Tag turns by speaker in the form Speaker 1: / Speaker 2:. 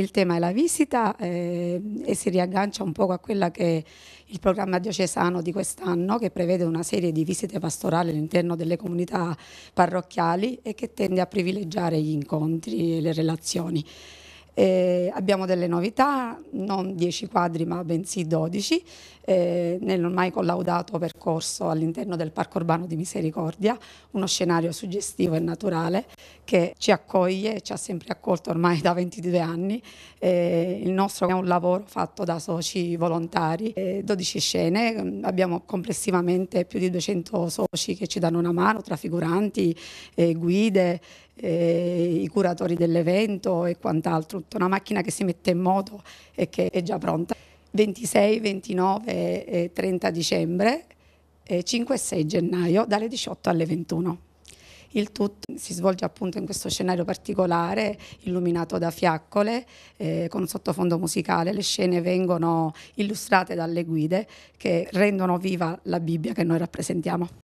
Speaker 1: il tema è la visita eh, e si riaggancia un po' a quello che è il programma diocesano di quest'anno che prevede una serie di visite pastorali all'interno delle comunità parrocchiali e che tende a privilegiare gli incontri e le relazioni. Eh, abbiamo delle novità, non 10 quadri ma bensì 12, eh, nell'ormai collaudato percorso all'interno del Parco Urbano di Misericordia, uno scenario suggestivo e naturale che ci accoglie, e ci ha sempre accolto ormai da 22 anni. Eh, il nostro è un lavoro fatto da soci volontari, 12 eh, scene, mm, abbiamo complessivamente più di 200 soci che ci danno una mano tra figuranti, eh, guide eh, i curatori dell'evento e quant'altro, tutta una macchina che si mette in moto e che è già pronta. 26, 29 e 30 dicembre, e 5 e 6 gennaio dalle 18 alle 21. Il tutto si svolge appunto in questo scenario particolare, illuminato da fiaccole, eh, con sottofondo musicale. Le scene vengono illustrate dalle guide che rendono viva la Bibbia che noi rappresentiamo.